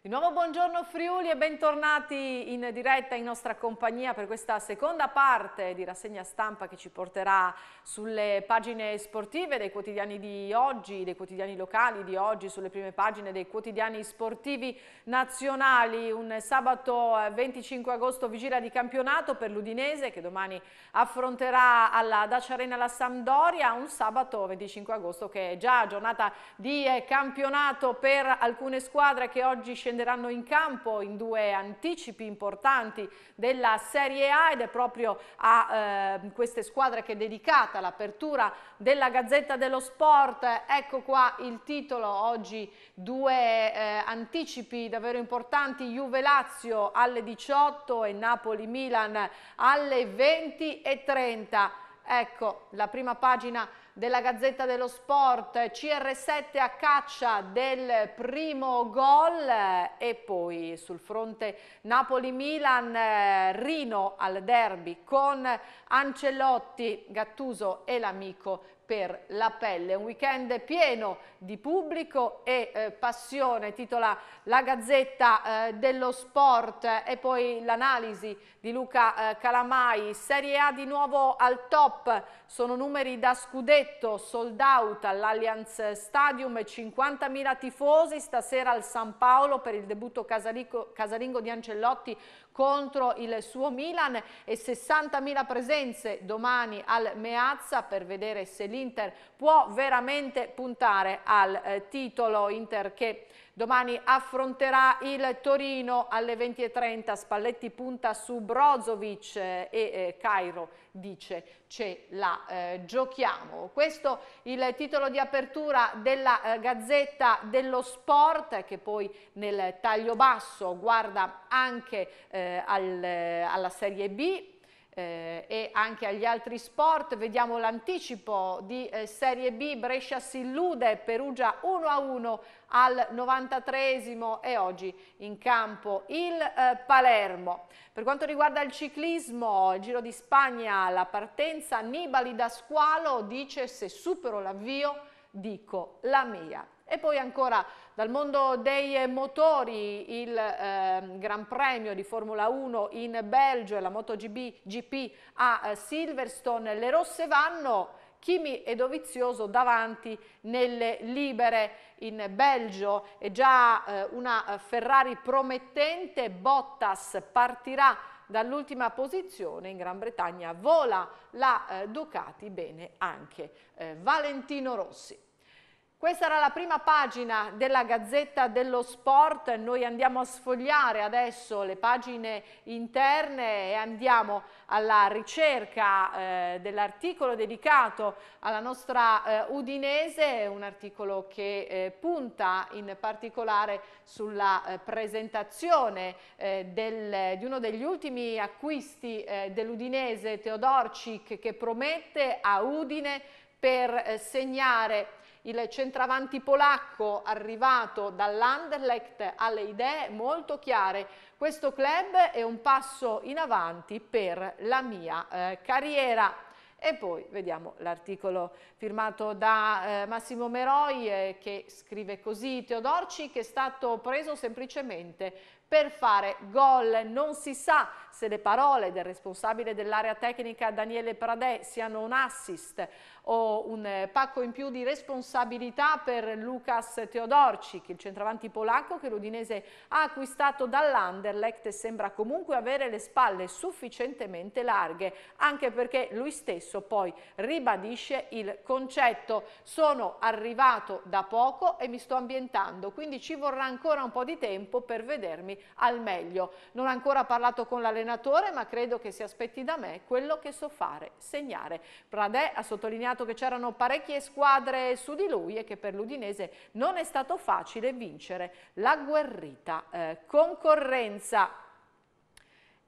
Di nuovo buongiorno Friuli e bentornati in diretta in nostra compagnia per questa seconda parte di rassegna stampa che ci porterà sulle pagine sportive dei quotidiani di oggi, dei quotidiani locali di oggi, sulle prime pagine dei quotidiani sportivi nazionali. Un sabato 25 eh, agosto vigilia di campionato per l'Udinese che domani affronterà alla Dacia Arena la Sampdoria, un sabato 25 agosto che è già giornata di eh, campionato per alcune squadre che oggi scendono scenderanno in campo in due anticipi importanti della Serie A ed è proprio a eh, queste squadre che è dedicata l'apertura della Gazzetta dello Sport. Ecco qua il titolo oggi, due eh, anticipi davvero importanti, Juve-Lazio alle 18 e Napoli-Milan alle 20 e 30. Ecco, la prima pagina della Gazzetta dello Sport, CR7 a caccia del primo gol e poi sul fronte Napoli-Milan, eh, Rino al derby con Ancelotti, Gattuso e l'amico per la pelle. Un weekend pieno di pubblico e eh, passione, titola la Gazzetta eh, dello Sport e poi l'analisi di Luca eh, Calamai. Serie A di nuovo al top, sono numeri da scudetto, sold out all'Allianz Stadium, 50.000 tifosi stasera al San Paolo per il debutto casalingo di Ancellotti contro il suo Milan e 60.000 presenze domani al Meazza per vedere se l'Inter può veramente puntare al eh, titolo Inter che Domani affronterà il Torino alle 20.30, Spalletti punta su Brozovic eh, e eh, Cairo dice ce la eh, giochiamo. Questo il titolo di apertura della eh, Gazzetta dello Sport che poi nel taglio basso guarda anche eh, al, eh, alla Serie B eh, e anche agli altri sport. Vediamo l'anticipo di eh, Serie B, Brescia si illude, Perugia 1-1 al 93 esimo e oggi in campo il eh, Palermo. Per quanto riguarda il ciclismo, il Giro di Spagna, la partenza, Nibali da squalo dice se supero l'avvio dico la mia. E poi ancora dal mondo dei motori il eh, Gran Premio di Formula 1 in Belgio e la MotoGP a eh, Silverstone. Le rosse vanno Kimi e Dovizioso davanti nelle libere in Belgio. È già eh, una eh, Ferrari promettente, Bottas partirà dall'ultima posizione in Gran Bretagna, vola la eh, Ducati, bene anche Valentino Rossi. Questa era la prima pagina della Gazzetta dello Sport, noi andiamo a sfogliare adesso le pagine interne e andiamo alla ricerca eh, dell'articolo dedicato alla nostra eh, Udinese, un articolo che eh, punta in particolare sulla eh, presentazione eh, del, di uno degli ultimi acquisti eh, dell'Udinese, Teodorcic, che promette a Udine per segnare il centravanti polacco arrivato dall'Anderlecht alle idee molto chiare. Questo club è un passo in avanti per la mia eh, carriera. E poi vediamo l'articolo firmato da eh, Massimo Meroi eh, che scrive così Teodorci che è stato preso semplicemente per fare gol. Non si sa se le parole del responsabile dell'area tecnica Daniele Pradè siano un assist o un eh, pacco in più di responsabilità per Lucas Teodorci, il centravanti polacco che l'Udinese ha acquistato dall'Anderlecht sembra comunque avere le spalle sufficientemente larghe, anche perché lui stesso poi ribadisce il concetto. Sono arrivato da poco e mi sto ambientando, quindi ci vorrà ancora un po' di tempo per vedermi al meglio. Non ho ancora parlato con l'allenatore, ma credo che si aspetti da me quello che so fare, segnare. Pradè ha sottolineato che c'erano parecchie squadre su di lui e che per l'Udinese non è stato facile vincere la guerrita eh, concorrenza.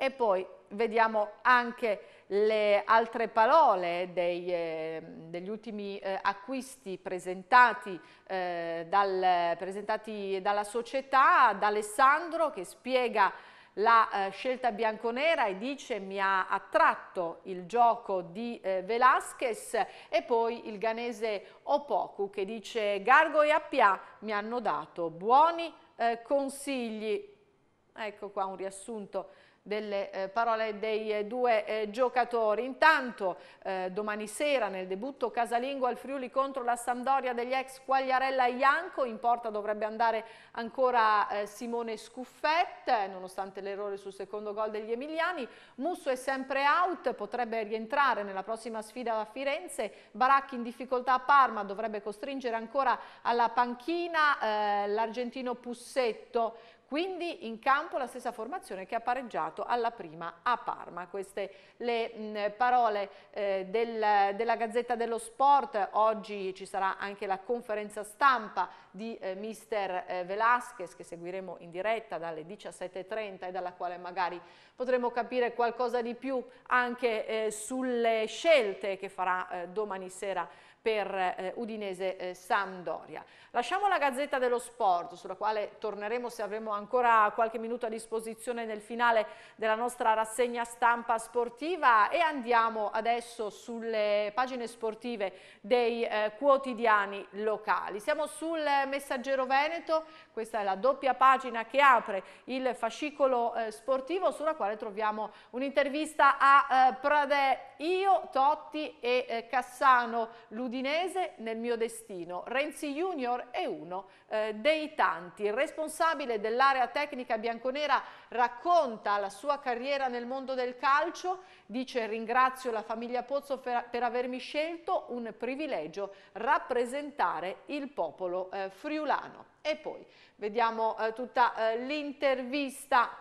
E poi vediamo anche le altre parole dei, eh, degli ultimi eh, acquisti presentati, eh, dal, presentati, dalla società, da Alessandro che spiega la eh, scelta bianconera e dice mi ha attratto il gioco di eh, Velasquez e poi il ganese Opoku che dice Gargo e Appia mi hanno dato buoni consigli. Ecco qua un riassunto delle eh, parole dei eh, due eh, giocatori. Intanto eh, domani sera nel debutto casalingo al Friuli contro la Sampdoria degli ex Quagliarella e Ianco, in porta dovrebbe andare ancora eh, Simone Scuffet, nonostante l'errore sul secondo gol degli Emiliani. Musso è sempre out, potrebbe rientrare nella prossima sfida a Firenze. Baracchi in difficoltà a Parma, dovrebbe costringere ancora alla panchina l'argentino Pussetto. Quindi in campo la stessa formazione che ha pareggiato alla prima a Parma. Queste le mh, parole eh, del, della Gazzetta dello Sport. Oggi ci sarà anche la conferenza stampa di eh, mister eh, Velasquez che seguiremo in diretta dalle 17.30 e dalla quale magari potremo capire qualcosa di più anche eh, sulle scelte che farà eh, domani sera per eh, Udinese eh, Sampdoria. Lasciamo la Gazzetta dello Sport, sulla quale torneremo se avremo ancora qualche minuto a disposizione nel finale della nostra rassegna stampa sportiva e andiamo adesso sulle pagine sportive dei eh, quotidiani locali. Siamo sul Messaggero Veneto, questa è la doppia pagina che apre il fascicolo eh, sportivo sulla quale troviamo un'intervista a eh, Pradè, io, Totti e eh, Cassano, Luigi Udinese nel mio destino. Renzi Junior è uno eh, dei tanti. Il responsabile dell'area tecnica bianconera racconta la sua carriera nel mondo del calcio, dice ringrazio la famiglia Pozzo per, per avermi scelto, un privilegio rappresentare il popolo eh, friulano. E poi vediamo eh, tutta eh, l'intervista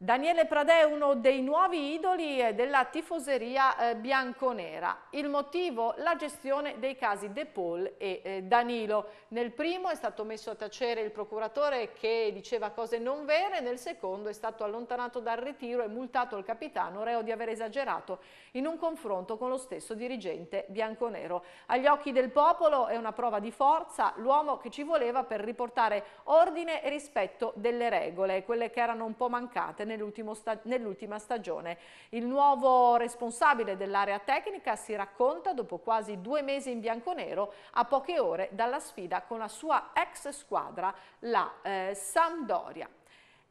Daniele Pradè è uno dei nuovi idoli eh, della tifoseria eh, bianconera. Il motivo? La gestione dei casi De Paul e eh, Danilo. Nel primo è stato messo a tacere il procuratore che diceva cose non vere, nel secondo è stato allontanato dal ritiro e multato il capitano reo di aver esagerato in un confronto con lo stesso dirigente bianconero. Agli occhi del popolo è una prova di forza, l'uomo che ci voleva per riportare ordine e rispetto delle regole, quelle che erano un po' mancate sta nell'ultima stagione. Il nuovo responsabile dell'area tecnica si racconta dopo quasi due mesi in bianconero a poche ore dalla sfida con la sua ex squadra, la eh, Sampdoria.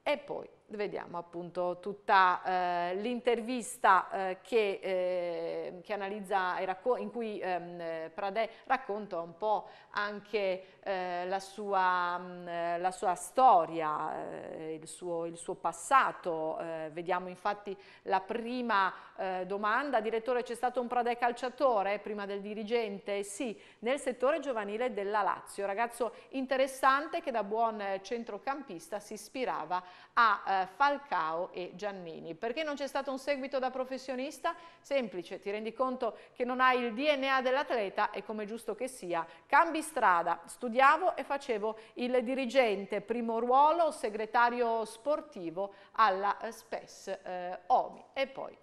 E poi vediamo appunto tutta eh, l'intervista eh, che, eh, che, analizza in cui ehm, Pradè racconta un po' anche eh, la sua, mh, la, sua, storia, eh, il suo, il, suo, passato. Eh, vediamo infatti la prima domanda, direttore c'è stato un Pradè calciatore prima del dirigente? Sì, nel settore giovanile della Lazio, ragazzo interessante che da buon centrocampista si ispirava a eh, Falcao e Giannini. Perché non c'è stato un seguito da professionista? Semplice, ti rendi conto che non hai il DNA dell'atleta e come giusto che sia, cambi strada, studiavo e facevo il dirigente primo ruolo, segretario sportivo alla eh, SPES eh, OMI e poi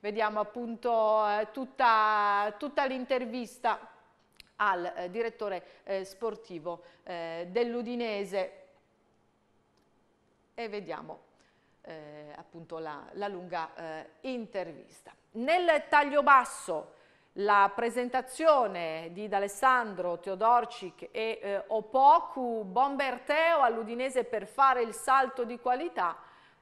vediamo appunto eh, tutta, tutta l'intervista al eh, direttore eh, sportivo eh, dell'Udinese e vediamo eh, appunto la, la lunga eh, intervista. Nel taglio basso la presentazione di D'Alessandro, Teodorcic e eh, Opoku, Bomberteo all'Udinese per fare il salto di qualità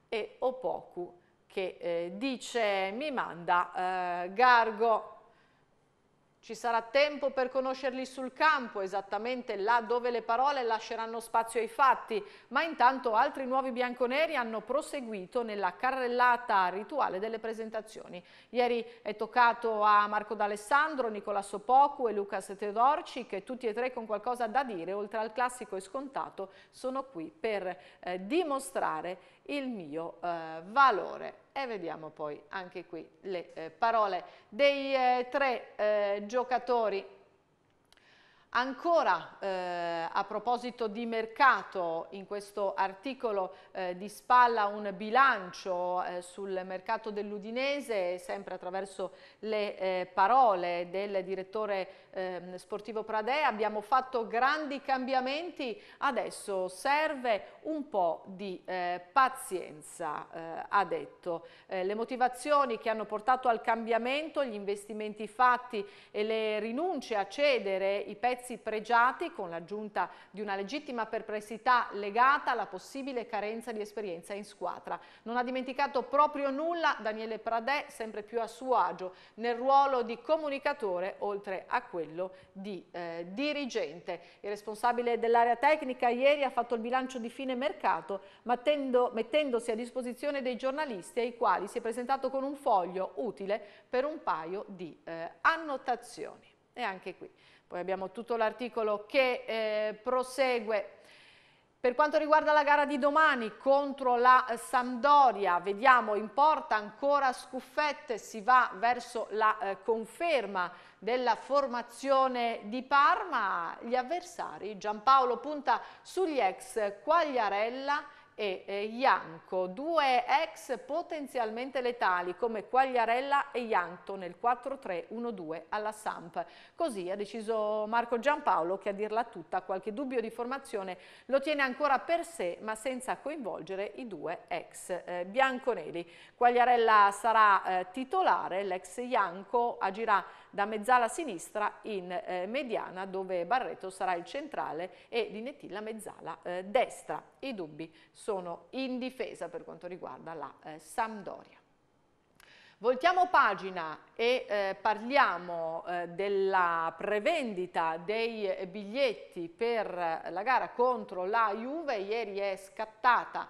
e Opoku che eh, dice mi manda eh, Gargo ci sarà tempo per conoscerli sul campo, esattamente là dove le parole lasceranno spazio ai fatti, ma intanto altri nuovi bianconeri hanno proseguito nella carrellata rituale delle presentazioni. Ieri è toccato a Marco D'Alessandro, Nicola Sopocu e Lucas Teodorci che tutti e tre con qualcosa da dire, oltre al classico e scontato, sono qui per eh, dimostrare il mio eh, valore. E vediamo poi anche qui le eh, parole dei eh, tre eh, giocatori Ancora eh, a proposito di mercato, in questo articolo eh, di spalla un bilancio eh, sul mercato dell'Udinese, sempre attraverso le eh, parole del direttore ehm, sportivo Prade, abbiamo fatto grandi cambiamenti, adesso serve un po' di eh, pazienza, eh, ha detto. le motivazioni che hanno portato al cambiamento, gli investimenti fatti e le rinunce a cedere i pezzi prezzi pregiati con l'aggiunta di una legittima perplessità legata alla possibile carenza di esperienza in squadra. Non ha dimenticato proprio nulla Daniele Pradè, sempre più a suo agio, nel ruolo di comunicatore oltre a quello di eh, dirigente. Il responsabile dell'area tecnica ieri ha fatto il bilancio di fine mercato mettendo, mettendosi a disposizione dei giornalisti ai quali si è presentato con un foglio utile per un paio di eh, annotazioni. E anche qui poi abbiamo tutto l'articolo che eh, prosegue. Per quanto riguarda la gara di domani contro la Sampdoria, vediamo in porta ancora Scuffette, si va verso la eh, conferma della formazione di Parma. Gli avversari, Giampaolo punta sugli ex Quagliarella, e Ianco, due ex potenzialmente letali come Quagliarella e Ianto nel 4-3-1-2 alla Samp. Così ha deciso Marco Giampaolo che a dirla tutta qualche dubbio di formazione lo tiene ancora per sé ma senza coinvolgere i due ex eh, bianconeri. Quagliarella sarà eh, titolare, l'ex Ianco agirà da mezzala sinistra in eh, mediana dove Barreto sarà il centrale e Linetti la mezzala eh, destra. I dubbi sono in difesa per quanto riguarda la eh, Sampdoria. Voltiamo pagina e eh, parliamo eh, della prevendita dei eh, biglietti per la gara contro la Juve. Ieri è scattata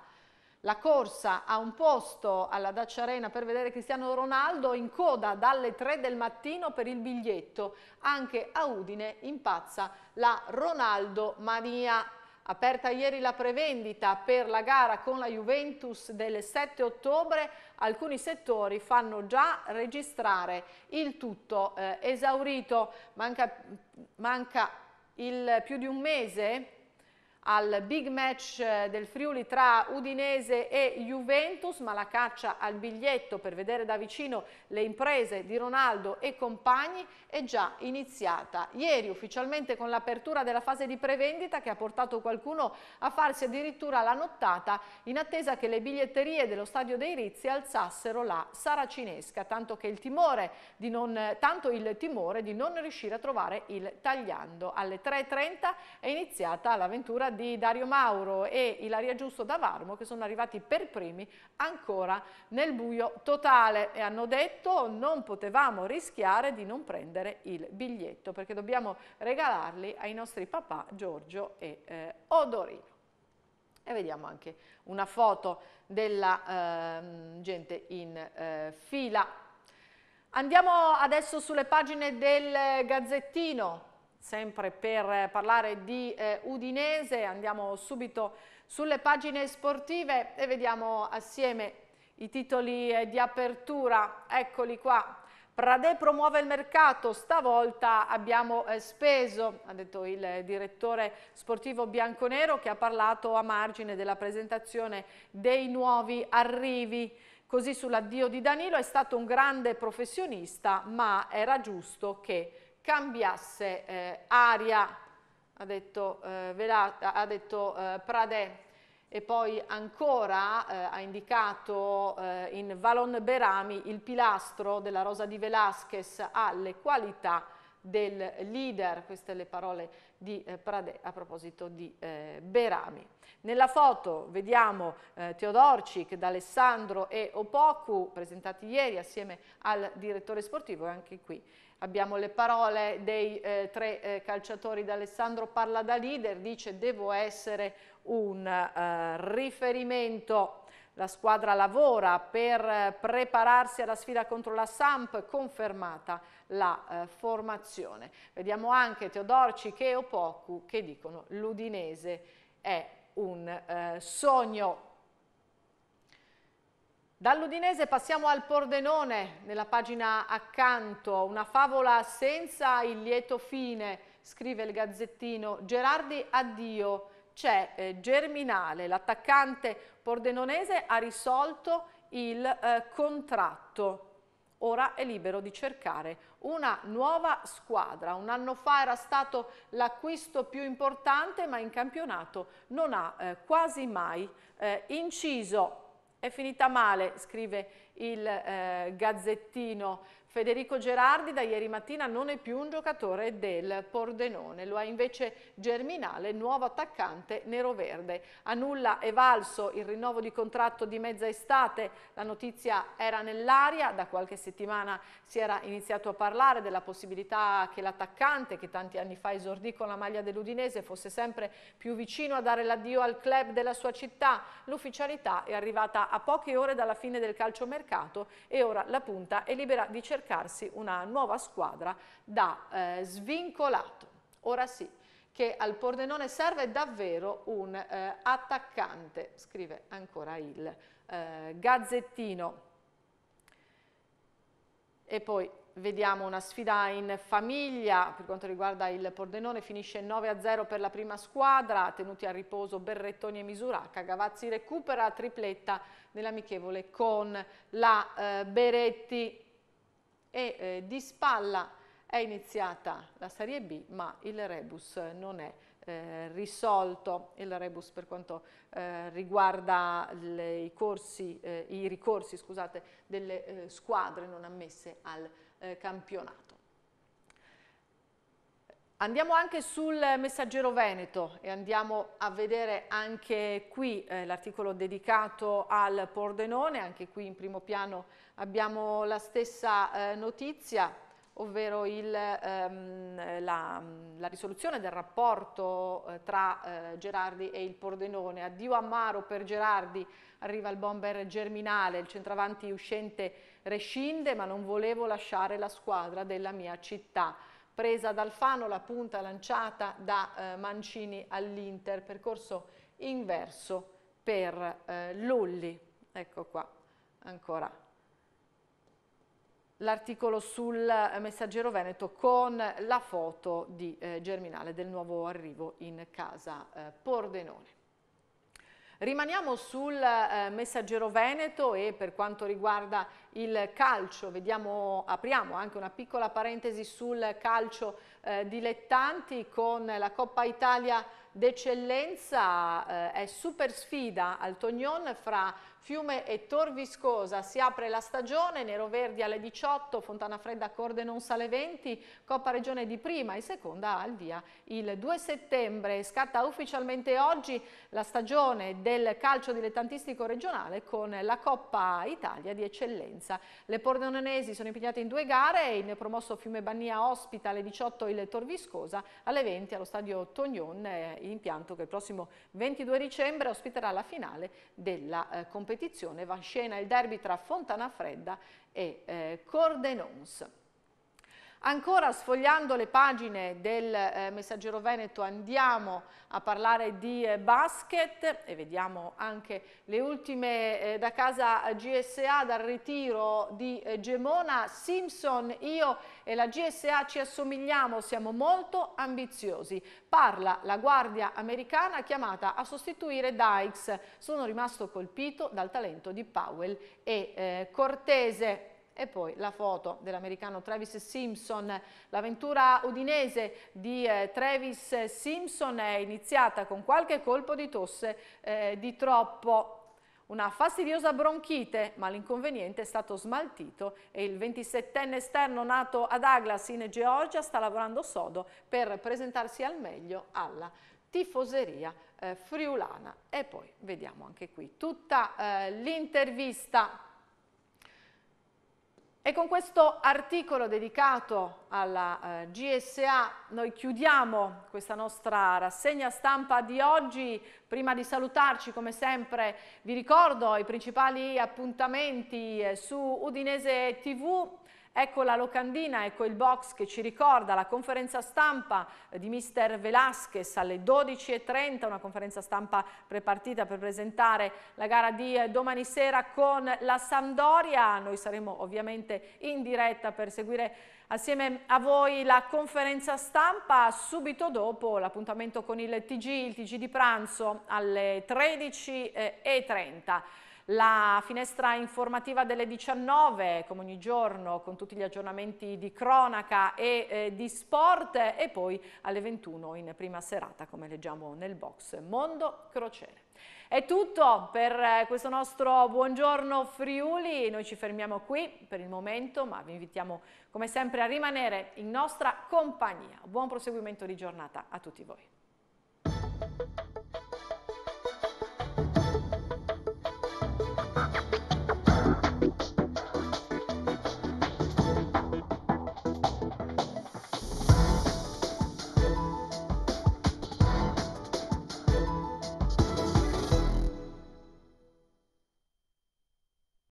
la corsa a un posto alla Dacia Arena per vedere Cristiano Ronaldo in coda dalle 3 del mattino per il biglietto. Anche a Udine impazza la Ronaldo Maria. Aperta ieri la prevendita per la gara con la Juventus del 7 ottobre, alcuni settori fanno già registrare il tutto eh, esaurito. Manca, manca il più di un mese al big match eh, del Friuli tra Udinese e Juventus, ma la caccia al biglietto per vedere da vicino le imprese di Ronaldo e compagni è già iniziata. Ieri ufficialmente con l'apertura della fase di prevendita che ha portato qualcuno a farsi addirittura la nottata in attesa che le biglietterie dello Stadio dei Rizzi alzassero la saracinesca, tanto, il timore, non, tanto il timore di non riuscire a trovare il tagliando. Alle 3.30 è iniziata l'avventura di di Dario Mauro e Ilaria Giusto da Varmo che sono arrivati per primi ancora nel buio totale e hanno detto non potevamo rischiare di non prendere il biglietto perché dobbiamo regalarli ai nostri papà Giorgio e eh, Odorino. E vediamo anche una foto della eh, gente in eh, fila. Andiamo adesso sulle pagine del Gazzettino sempre per parlare di eh, Udinese, andiamo subito sulle pagine sportive e vediamo assieme i titoli eh, di apertura, eccoli qua. Prade promuove il mercato, stavolta abbiamo eh, speso, ha detto il direttore sportivo bianconero che ha parlato a margine della presentazione dei nuovi arrivi. Così sull'addio di Danilo è stato un grande professionista ma era giusto che cambiasse eh, aria, ha detto, eh, Velata, ha detto eh, Pradè e poi ancora eh, ha indicato eh, in Valon Berami il pilastro della Rosa di Velasquez alle qualità del leader, queste le parole di eh, Pradè a proposito di eh, Berami. Nella foto vediamo eh, Teodorcic, D'Alessandro e Opoku presentati ieri assieme al direttore sportivo e anche qui abbiamo le parole dei eh, tre eh, calciatori d'Alessandro parla da leader, dice devo essere un eh, riferimento, la squadra lavora per eh, prepararsi alla sfida contro la Samp, confermata la eh, formazione. Vediamo anche Teodorci che Opoku che dicono l'Udinese è un eh, sogno Dall'Udinese passiamo al Pordenone, nella pagina accanto, una favola senza il lieto fine, scrive il Gazzettino, Gerardi addio, c'è eh, Germinale, l'attaccante pordenonese ha risolto il eh, contratto. Ora è libero di cercare una nuova squadra. Un anno fa era stato l'acquisto più importante, ma in campionato non ha eh, quasi mai eh, inciso. È finita male, scrive il eh, gazzettino Federico Gerardi da ieri mattina non è più un giocatore del Pordenone, lo è invece Germinale, nuovo attaccante neroverde. A nulla è valso il rinnovo di contratto di mezza estate, la notizia era nell'aria, da qualche settimana si era iniziato a parlare della possibilità che l'attaccante, che tanti anni fa esordì con la maglia dell'Udinese, fosse sempre più vicino a dare l'addio al club della sua città. L'ufficialità è arrivata a poche ore dalla fine del calciomercato e ora la punta è libera di cercare cercarsi una nuova squadra da eh, svincolato. Ora sì, che al Pordenone serve davvero un eh, attaccante, scrive ancora il eh, Gazzettino. E poi Vediamo una sfida in famiglia per quanto riguarda il Pordenone, finisce 9-0 per la prima squadra, tenuti a riposo Berrettoni e Misuraca, Gavazzi recupera tripletta nell'amichevole con la eh, Beretti e eh, di spalla è iniziata la serie B ma il rebus non è eh, risolto, il rebus per quanto eh, riguarda le, i, corsi, eh, i, ricorsi scusate, delle eh, squadre non ammesse al eh, campionato. Andiamo anche sul messaggero Veneto e andiamo a vedere anche qui eh, l'articolo dedicato al Pordenone, anche qui in primo piano abbiamo la stessa eh, notizia ovvero il, ehm, la, la, risoluzione del rapporto eh, tra eh, Gerardi e il Pordenone. Addio amaro per Gerardi, arriva il bomber Germinale, il centravanti uscente rescinde ma non volevo lasciare la squadra della mia città presa dal Fano, la punta lanciata da eh, Mancini all'Inter, percorso inverso per eh, Lulli. Ecco qua, ancora l'articolo sul eh, messaggero Veneto con la foto di eh, Germinale del nuovo arrivo in casa eh, Pordenone. Rimaniamo sul eh, messaggero Veneto e per quanto riguarda il calcio, vediamo, apriamo anche una piccola parentesi sul calcio eh, dilettanti con la Coppa Italia d'eccellenza eh, è super sfida al Tognon fra Fiume e Tor Viscosa. Si apre la stagione, Nero Verdi alle 18, Fontana Fredda a Cordenonsa alle 20, Coppa Regione di prima e seconda al via il 2 settembre. Scatta ufficialmente oggi la stagione del calcio dilettantistico regionale con la Coppa Italia di eccellenza. Le pordenonesi sono impegnate in due gare, il promosso Fiume Bannia ospita alle 18 il Tor Viscosa, alle 20 allo stadio Tognon eh, l'impianto che il prossimo 22 dicembre ospiterà la finale della eh, competizione. Va in scena il derby tra Fontana Fredda e eh, Cordenons. Ancora sfogliando le pagine del eh, Messaggero Veneto andiamo a parlare di eh, basket e vediamo anche le ultime eh, da casa GSA dal ritiro di eh, Gemona. Simpson, io e la GSA ci assomigliamo, siamo molto ambiziosi. Parla la guardia americana chiamata a sostituire Dykes. Sono rimasto colpito dal talento di Powell e eh, Cortese e poi la foto dell'americano Travis Simpson. L'avventura udinese di eh, Travis Simpson è iniziata con qualche colpo di tosse eh, di troppo. Una fastidiosa bronchite, ma l'inconveniente è stato smaltito e il 27enne esterno nato ad Aglas in Georgia sta lavorando sodo per presentarsi al meglio alla tifoseria eh, friulana. E poi vediamo anche qui tutta eh, l'intervista e con questo articolo dedicato alla eh, GSA noi chiudiamo questa nostra rassegna stampa di oggi. Prima di salutarci, come sempre, vi ricordo i principali appuntamenti eh, su Udinese TV. Ecco la locandina, ecco il box che ci ricorda la conferenza stampa eh, di Mr. Velasquez alle 12.30, una conferenza stampa prepartita per presentare la gara di eh, domani sera con la Sampdoria. Noi saremo ovviamente in diretta per seguire assieme a voi la conferenza stampa subito dopo l'appuntamento con il TG, il TG di pranzo alle 13.30. La finestra informativa delle 19, come ogni giorno, con tutti gli aggiornamenti di cronaca e eh, di sport e poi alle 21 in prima serata, come leggiamo nel box, Mondo Crociere. È tutto per eh, questo nostro buongiorno Friuli, noi ci fermiamo qui per il momento ma vi invitiamo come sempre a rimanere in nostra compagnia. Buon proseguimento di giornata a tutti voi.